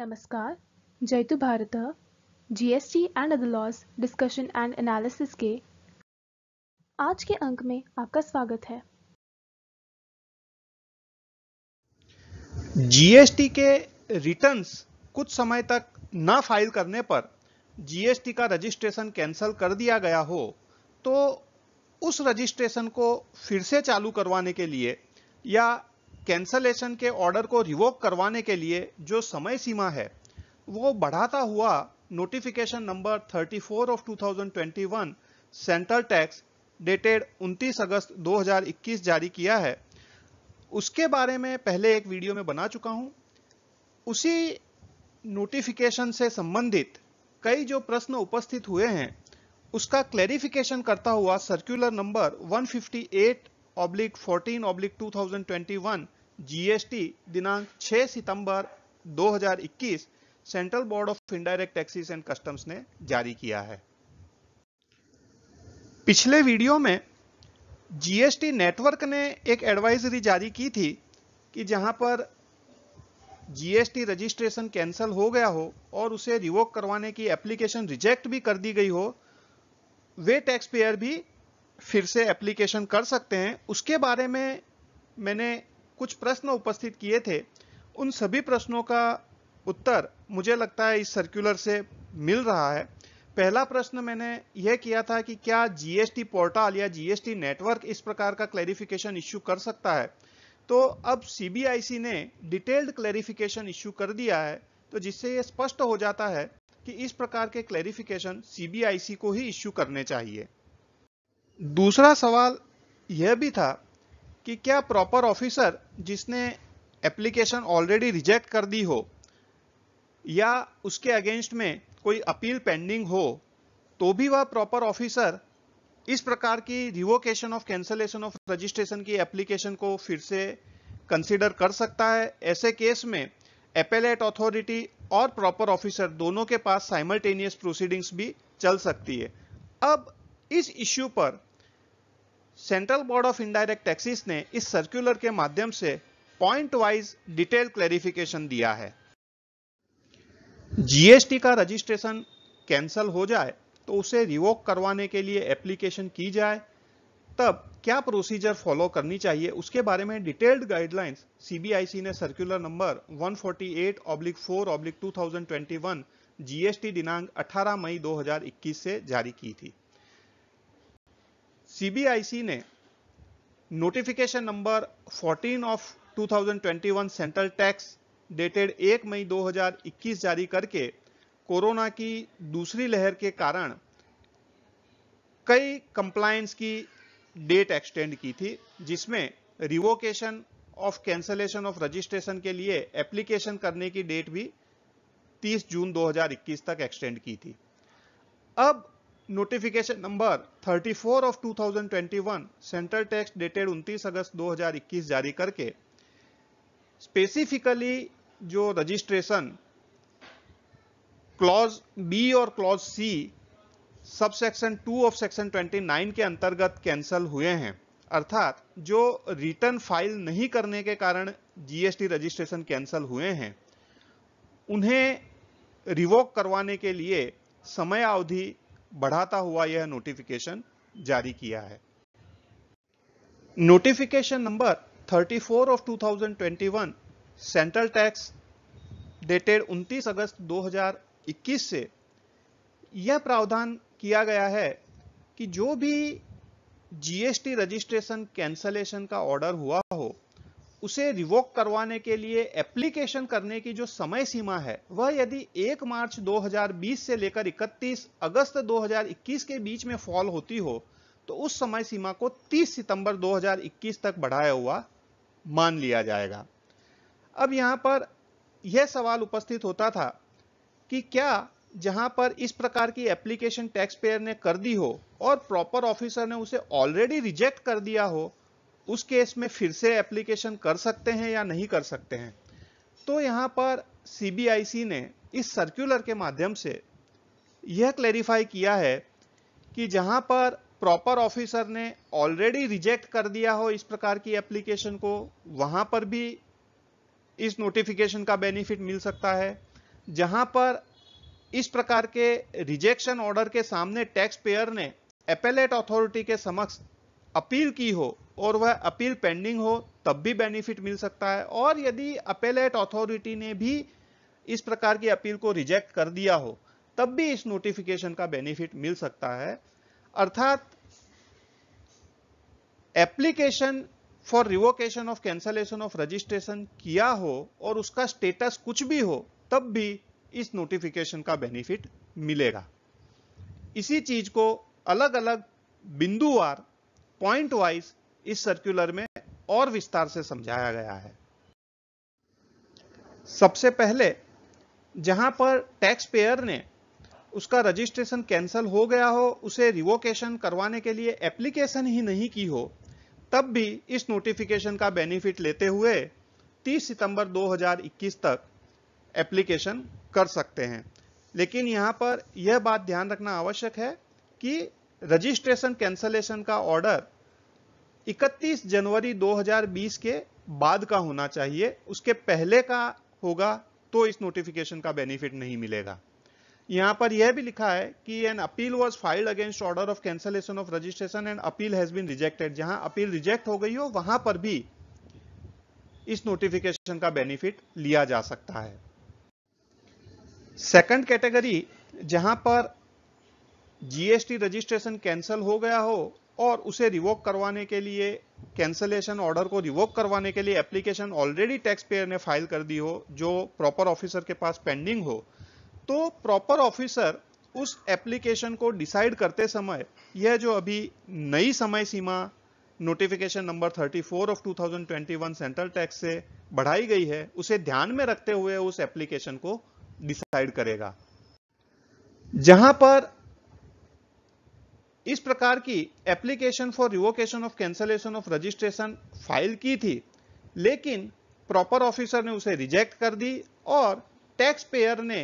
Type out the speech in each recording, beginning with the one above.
नमस्कार जयतु तो Bharat GST and other laws discussion and analysis के आज के अंक में आपका स्वागत है जीएसटी के रिटर्न्स कुछ समय तक ना फाइल करने पर जीएसटी का रजिस्ट्रेशन कैंसिल कर दिया गया हो तो उस रजिस्ट्रेशन को फिर से चालू करवाने के लिए या कैंसलेशन के ऑर्डर को रिवोक करवाने के लिए जो समय सीमा है वो बढ़ाता हुआ notification number 34 of 2021 central tax dated 29 अगस्त 2021 जारी किया है उसके बारे में पहले एक वीडियो में बना चुका हूं उसी नोटिफिकेशन से संबंधित कई जो प्रश्न उपस्थित हुए हैं उसका क्लैरिफिकेशन करता हुआ circular number 158 oblique fourteen oblique two GST दिनांक 6 सितंबर 2021 central board of indirect taxes and customs ने जारी किया है पिछले वीडियो में जीएसटी नेटवर्क ने एक एडवाइजरी जारी की थी कि जहां पर जीएसटी रजिस्ट्रेशन कैंसिल हो गया हो और उसे रिवोक करवाने की एप्लीकेशन रिजेक्ट भी कर दी गई हो वे टैक्स पेयर भी फिर से एप्लीकेशन कर सकते हैं उसके बारे में मैंने कुछ प्रश्न उपस्थित किए थे उन सभी प्रश्नों का उत्तर मुझे लगता है इस सर्कुलर से मिल रहा है पहला प्रश्न मैंने यह किया था कि क्या जीएसटी पोर्टल या जीएसटी नेटवर्क इस प्रकार का क्लैरिफिकेशन इश्यू कर सकता है तो अब सीबीआईसी ने डिटेल्ड क्लैरिफिकेशन इश्यू कर दिया है तो जिससे यह स्पष्ट हो जाता है कि इस प्रकार के क्लैरिफिकेशन सीबीआईसी को ही इश्यू करने चाहिए दूसरा सवाल यह भी था कि क्या प्रॉपर ऑफिसर जिसने एप्लीकेशन ऑलरेडी रिजेक्ट कर दी हो या उसके अगेंस्ट में कोई अपील पेंडिंग हो तो भी वह प्रॉपर ऑफिसर इस प्रकार की revocation of cancellation of registration की एप्लीकेशन को फिर से कंसिडर कर सकता है ऐसे केस में एपेलेट अथॉरिटी और प्रॉपर ऑफिसर दोनों के पास साइमल्टेनियस प्रोसीडिंग्स भी चल सकती है अब इस इश्यू पर central board of indirect taxes ने इस सर्कुलर के माध्यम से पॉइंट वाइज डिटेल क्लैरिफिकेशन दिया है जीएसटी का रजिस्ट्रेशन कैंसल हो जाए तो उसे रिवोक करवाने के लिए एप्लीकेशन की जाए तब क्या प्रोसीजर फॉलो करनी चाहिए उसके बारे में डिटेल्ड गाइडलाइंस सीबीआईसी ने circular number 148 oblique four oblique two GST दिनांक 18 मई 2021 से जारी की थी सीबीआईसी ने notification number 14 of 2021 central tax dated 1 मई 2021 जारी करके कोरोना की दूसरी लहर के कारण कई कंप्लायंस की डेट एक्सटेंड की थी जिसमें revocation of cancellation of registration के लिए एप्लीकेशन करने की डेट भी 30 जून 2021 तक एक्सटेंड की थी अब notification number 34 of 2021 central tax dated 29 अगस्त 2021 जारी करके स्पेसिफिकली जो रजिस्ट्रेशन क्लॉज बी और clause C sub section two of section 29 के अंतर्गत कैंसल हुए हैं अर्थात जो रिटर्न फाइल नहीं करने के कारण जीएसटी रजिस्ट्रेशन कैंसल हुए हैं उन्हें रिवोक करवाने के लिए समय अवधि बढ़ाता हुआ यह नोटिफिकेशन जारी किया है notification number 34 of 2021 central tax dated 29 अगस्त 2021 से यह प्रावधान किया गया है कि जो भी जीएसटी रजिस्ट्रेशन कैंसलेशन का ऑर्डर हुआ हो उसे रिवोक करवाने के लिए एप्लीकेशन करने की जो समय सीमा है वह यदि 1 मार्च 2020 से लेकर 31 अगस्त 2021 के बीच में फॉल होती हो तो उस समय सीमा को 30 सितंबर 2021 तक बढ़ाया हुआ मान लिया जाएगा अब यहाँ पर यह सवाल उपस्थित होता था कि क्या जहां पर इस प्रकार की एप्लीकेशन टैक्स पेयर ने कर दी हो और प्रॉपर ऑफिसर ने उसे ऑलरेडी रिजेक्ट कर दिया हो उस केस में फिर से एप्लीकेशन कर सकते हैं या नहीं कर सकते हैं तो यहाँ पर सी ने इस सर्कुलर के माध्यम से यह क्लेरिफाई किया है कि जहाँ पर प्रॉपर ऑफिसर ने ऑलरेडी रिजेक्ट कर दिया हो इस प्रकार की एप्लीकेशन को वहाँ पर भी इस नोटिफिकेशन का बेनिफिट मिल सकता है जहाँ पर इस प्रकार के रिजेक्शन ऑर्डर के सामने टैक्स पेयर ने एपेलेट अथॉरिटी के समक्ष अपील की हो और वह अपील पेंडिंग हो तब भी बेनिफिट मिल सकता है और यदि अपेलेट अथॉरिटी ने भी इस प्रकार की अपील को रिजेक्ट कर दिया हो तब भी इस नोटिफिकेशन का बेनिफिट मिल सकता है अर्थात application for revocation of cancellation of registration किया हो और उसका स्टेटस कुछ भी हो तब भी इस नोटिफिकेशन का बेनिफिट मिलेगा इसी चीज को अलग अलग बिंदुवार पॉइंट वाइज इस सर्कुलर में और विस्तार से समझाया गया है सबसे पहले जहां पर टैक्स पेयर ने उसका रजिस्ट्रेशन कैंसिल हो गया हो उसे रिवोकेशन करवाने के लिए एप्लीकेशन ही नहीं की हो तब भी इस नोटिफिकेशन का बेनिफिट लेते हुए 30 सितंबर 2021 तक एप्लीकेशन कर सकते हैं लेकिन यहां पर यह बात ध्यान रखना आवश्यक है कि रजिस्ट्रेशन कैंसलेशन का ऑर्डर 31 जनवरी 2020 के बाद का होना चाहिए उसके पहले का होगा तो इस नोटिफिकेशन का बेनिफिट नहीं मिलेगा यहां पर यह भी लिखा है कि an appeal was filed against order of cancellation of registration and appeal has been rejected जहां अपील रिजेक्ट हो गई हो वहां पर भी इस नोटिफिकेशन का बेनिफिट लिया जा सकता है सेकंड कैटेगरी जहां पर जीएसटी रजिस्ट्रेशन कैंसिल हो गया हो और उसे रिवोक करवाने के लिए कैंसलेशन ऑर्डर को रिवोक करवाने के लिए एप्लीकेशन ऑलरेडी टैक्स पेयर ने फाइल कर दी हो जो प्रॉपर ऑफिसर के पास पेंडिंग हो तो प्रॉपर ऑफिसर उस एप्लीकेशन को डिसाइड करते समय यह जो अभी नई समय सीमा notification number 34 of 2021 central tax से बढ़ाई गई है उसे ध्यान में रखते हुए उस एप्लीकेशन को डिसाइड करेगा जहां पर इस प्रकार की application for revocation of cancellation of registration file की थी लेकिन प्रॉपर ऑफिसर ने उसे रिजेक्ट कर दी और टैक्स पेयर ने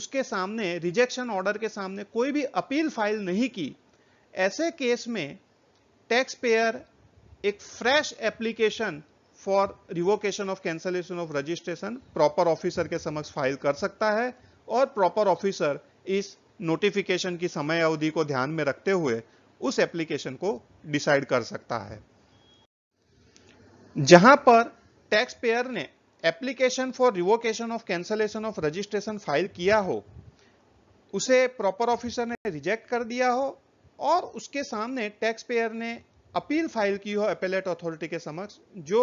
उसके सामने रिजेक्शन ऑर्डर के सामने कोई भी अपील फाइल नहीं की ऐसे केस में टैक्स पेयर एक fresh application for revocation of cancellation of registration proper officer के समक्ष फाइल कर सकता है और प्रॉपर ऑफिसर इस नोटिफिकेशन की समय अवधि को ध्यान में रखते हुए उस एप्लीकेशन को डिसाइड कर सकता है जहां पर टैक्स पेयर ने application for revocation of cancellation of registration file किया हो उसे प्रॉपर ऑफिसर ने रिजेक्ट कर दिया हो और उसके सामने टैक्स पेयर ने अपील फाइल की हो अपेलेट अथॉरिटी के समक्ष जो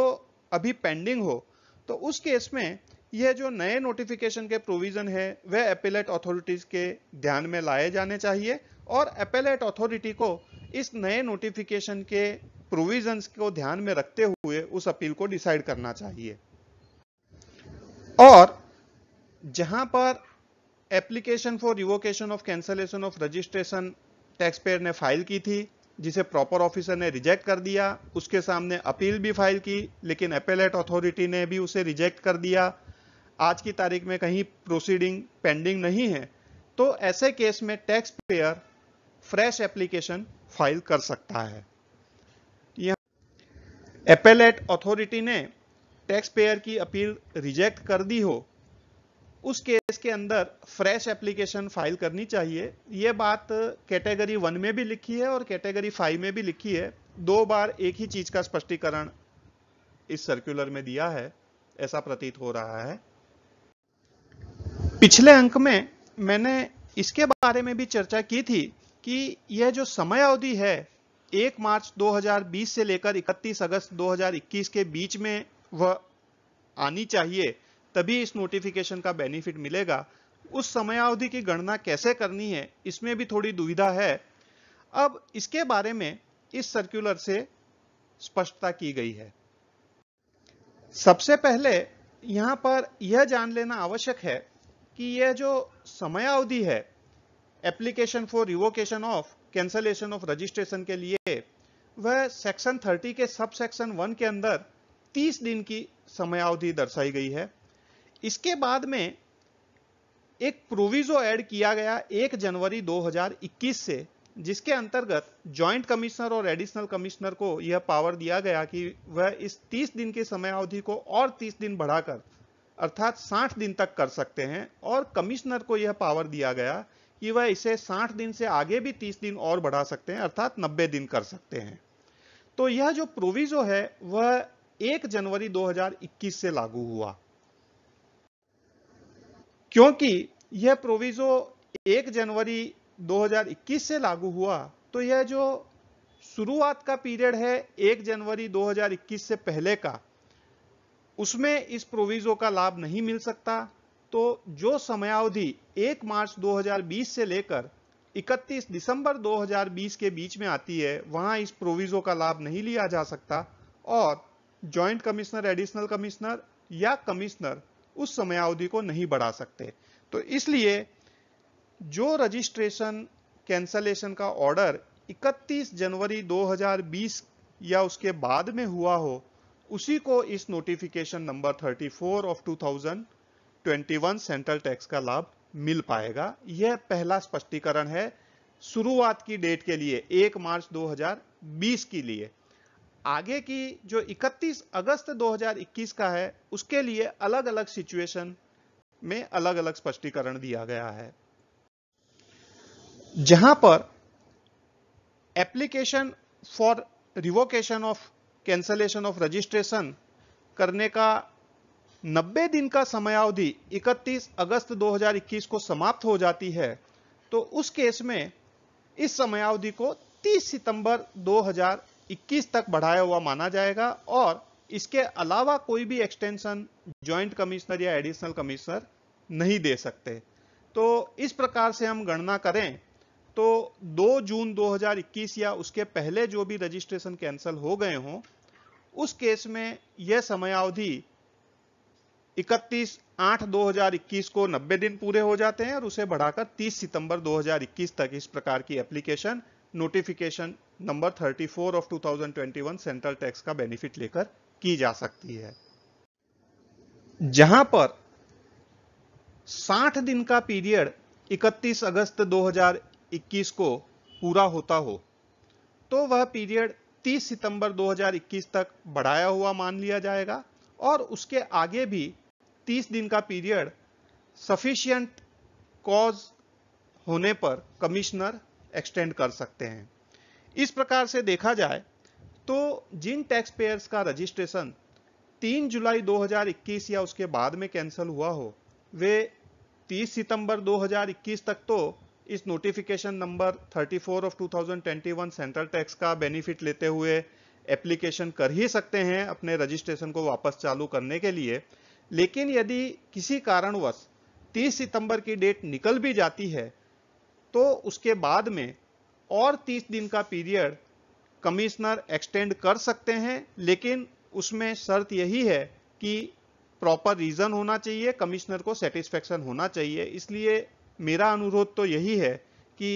अभी पेंडिंग हो तो उस केस में यह जो नए नोटिफिकेशन के प्रोविजन है वह अपेलेट अथॉरिटीज के ध्यान में लाए जाने चाहिए और अपेलेट अथॉरिटी को इस नए नोटिफिकेशन के प्रोविजंस को ध्यान में रखते हुए उस अपील को डिसाइड करना चाहिए और जहां पर application for revocation of cancellation of registration tax payer ने फाइल की थी जिसे प्रॉपर ऑफिसर ने रिजेक्ट कर दिया उसके सामने अपील भी फाइल की लेकिन अपेलेट अथॉरिटी ने भी उसे रिजेक्ट कर दिया आज की तारीख में कहीं प्रोसीडिंग पेंडिंग नहीं है तो ऐसे केस में tax payer fresh application file कर सकता है यह एपेलेट अथॉरिटी ने टैक्स पेयर की अपील रिजेक्ट कर दी हो उस केस के अंदर फ्रेश एप्लीकेशन फाइल करनी चाहिए ये बात कैटेगरी वन में भी लिखी है और कैटेगरी फाइव में भी लिखी है दो बार एक ही चीज का स्पष्टीकरण इस सर्कुलर में दिया है ऐसा प्रतीत हो रहा है पिछले अंक में मैंने इसके बारे में भी चर्चा की थी कि यह जो समय अवधि है 1 मार्च 2020 से लेकर 31 अगस्त 2021 के बीच में वह आनी चाहिए तभी इस नोटिफिकेशन का बेनिफिट मिलेगा उस समयावधि की गणना कैसे करनी है इसमें भी थोड़ी दुविधा है अब इसके बारे में इस सर्कुलर से स्पष्टता की गई है सबसे पहले यहां पर यह जान लेना आवश्यक है कि यह जो समयावधि है application for revocation of cancellation of registration के लिए वह सेक्शन 30 के सब सेक्शन 1 के अंदर 30 दिन की समयावधि दर्शाई गई है इसके बाद में एक प्रोविजो ऐड किया गया 1 जनवरी 2021 से जिसके अंतर्गत जॉइंट कमिश्नर और एडिशनल कमिश्नर को यह पावर दिया गया कि वह इस 30 दिन की समयावधि को और 30 दिन बढ़ाकर अर्थात 60 दिन तक कर सकते हैं और कमिश्नर को यह पावर दिया गया कि वह इसे 60 दिन से आगे भी 30 दिन और बढ़ा सकते हैं अर्थात 90 दिन कर सकते हैं तो यह जो प्रोविजो है वह 1 जनवरी 2021 से लागू हुआ क्योंकि यह प्रोविजो 1 जनवरी 2021 से लागू हुआ तो यह जो शुरुआत का पीरियड है 1 जनवरी 2021 से पहले का उसमें इस प्रोविजो का लाभ नहीं मिल सकता तो जो समयावधि 1 मार्च 2020 से लेकर 31 दिसंबर 2020 के बीच में आती है वहां इस प्रोविजो का लाभ नहीं लिया जा सकता और जॉइंट कमिश्नर एडिशनल कमिश्नर या कमिश्नर उस समयावधि को नहीं बढ़ा सकते तो इसलिए जो रजिस्ट्रेशन कैंसलेशन का ऑर्डर 31 जनवरी 2020 या उसके बाद में हुआ हो उसी को इस notification number 34 of 2021 central tax का लाभ मिल पाएगा यह पहला स्पष्टीकरण है शुरुआत की डेट के लिए 1 मार्च 2020 के लिए आगे की जो 31 अगस्त 2021 का है उसके लिए अलग अलग सिचुएशन में अलग अलग स्पष्टीकरण दिया गया है जहां पर application for revocation of cancellation of registration करने का 90 दिन का समयावधि 31 अगस्त 2021 को समाप्त हो जाती है तो उस केस में इस समयावधि को 30 सितंबर 2021 तक बढ़ाया हुआ माना जाएगा और इसके अलावा कोई भी एक्सटेंशन ज्वाइंट कमिश्नर या एडिशनल कमिश्नर नहीं दे सकते तो इस प्रकार से हम गणना करें तो 2 जून 2021 या उसके पहले जो भी रजिस्ट्रेशन कैंसिल हो गए हों उस केस में यह समयावधि 31 आठ 2021 को 90 दिन पूरे हो जाते हैं और उसे बढ़ाकर 30 सितंबर 2021 तक इस प्रकार की application notification number 34 of 2021 central tax का बेनिफिट लेकर की जा सकती है जहां पर 60 दिन का पीरियड 31 अगस्त 2021 को पूरा होता हो तो वह पीरियड 30 सितंबर 2021 तक बढ़ाया हुआ मान लिया जाएगा और उसके आगे भी 30 दिन का पीरियड सफिशियंट कॉज होने पर कमिश्नर एक्सटेंड कर सकते हैं इस प्रकार से देखा जाए तो जिन टैक्स पेयर्स का रजिस्ट्रेशन 3 जुलाई 2021 या उसके बाद में कैंसिल हुआ हो वे 30 सितंबर 2021 तक तो इस notification number 34 of 2021 central tax का बेनिफिट लेते हुए एप्लीकेशन कर ही सकते हैं अपने रजिस्ट्रेशन को वापस चालू करने के लिए लेकिन यदि किसी कारणवश 30 सितंबर की डेट निकल भी जाती है तो उसके बाद में और 30 दिन का पीरियड कमिश्नर एक्सटेंड कर सकते हैं लेकिन उसमें शर्त यही है कि प्रॉपर रीज़न होना चाहिए कमिश्नर को सेटिस्फेक्शन होना चाहिए इसलिए मेरा अनुरोध तो यही है कि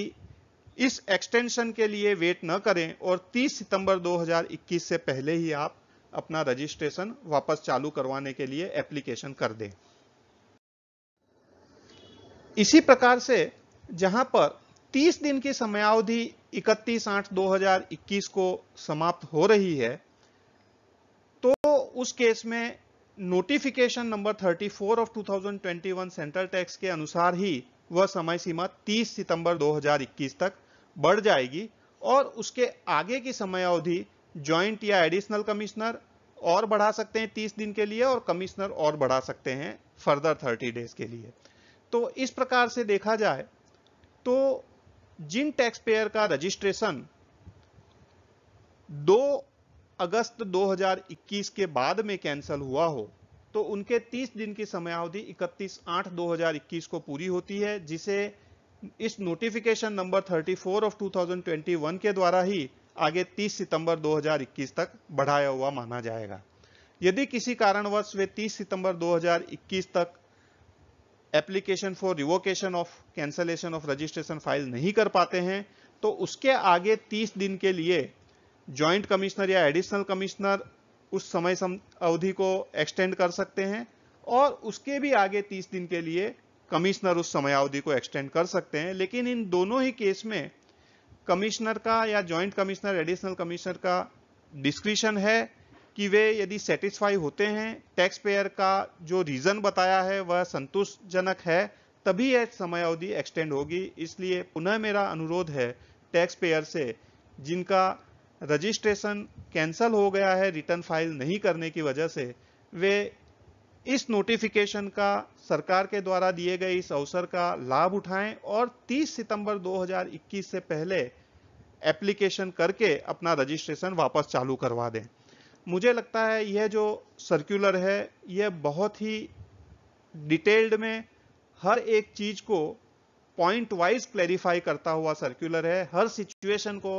इस एक्सटेंशन के लिए वेट न करें और 30 सितंबर 2021 से पहले ही आप अपना रजिस्ट्रेशन वापस चालू करवाने के लिए एप्लीकेशन कर दें इसी प्रकार से जहां पर 30 दिन की समयावधि 31 आठ 2021 को समाप्त हो रही है तो उस केस में notification number 34 of 2021 central tax के अनुसार ही वह समय सीमा 30 सितंबर 2021 तक बढ़ जाएगी और उसके आगे की समय अवधि ज्वाइंट या एडिशनल कमिश्नर और बढ़ा सकते हैं 30 दिन के लिए और कमिश्नर और बढ़ा सकते हैं फर्दर 30 डेज के लिए तो इस प्रकार से देखा जाए तो जिन टैक्स पेयर का रजिस्ट्रेशन 2 अगस्त 2021 के बाद में कैंसिल हुआ हो तो उनके 30 दिन की समयावधि 31 आठ 2021 को पूरी होती है जिसे इस नोटिफिकेशन नंबर 34 ऑफ 2021 के द्वारा ही आगे 30 सितंबर 2021 तक बढ़ाया हुआ माना जाएगा यदि किसी कारणवश वे 30 सितंबर 2021 तक application for revocation of cancellation of registration file नहीं कर पाते हैं तो उसके आगे 30 दिन के लिए ज्वाइंट कमिश्नर या एडिशनल कमिश्नर उस समय अवधि को एक्सटेंड कर सकते हैं और उसके भी आगे तीस दिन के लिए कमिश्नर उस अवधि को एक्सटेंड कर सकते हैं लेकिन इन दोनों ही केस में कमिश्नर का या जॉइंट कमिश्नर एडिशनल कमिश्नर का डिस्क्रिशन है कि वे यदि सेटिस्फाई होते हैं टैक्स पेयर का जो रीज़न बताया है वह संतोषजनक है तभी यह समय अवधि एक्सटेंड होगी इसलिए पुनः मेरा अनुरोध है टैक्स पेयर से जिनका रजिस्ट्रेशन कैंसल हो गया है रिटर्न फाइल नहीं करने की वजह से वे इस नोटिफिकेशन का सरकार के द्वारा दिए गए इस अवसर का लाभ उठाएं और 30 सितंबर 2021 से पहले एप्लीकेशन करके अपना रजिस्ट्रेशन वापस चालू करवा दें मुझे लगता है यह जो सर्कुलर है यह बहुत ही डिटेल्ड में हर एक चीज़ को पॉइंट वाइज क्लैरिफाई करता हुआ सर्कुलर है हर सिचुएशन को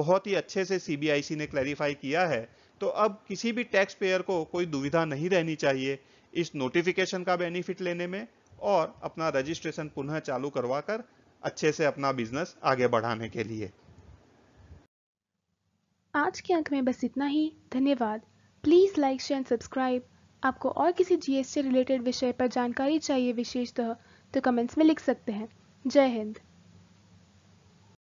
बहुत ही अच्छे से सीबीआईसी ने क्लैरिफाई किया है तो अब किसी भी टैक्स पेयर को कोई दुविधा नहीं रहनी चाहिए इस नोटिफिकेशन का बेनिफिट लेने में और अपना रजिस्ट्रेशन पुनः चालू करवा कर अच्छे से अपना बिजनेस आगे बढ़ाने के लिए आज के अंक में बस इतना ही धन्यवाद please like share and subscribe आपको और किसी जीएसटी रिलेटेड विषय पर जानकारी चाहिए विशेषतः तो कमेंट्स में लिख सकते हैं जय हिंद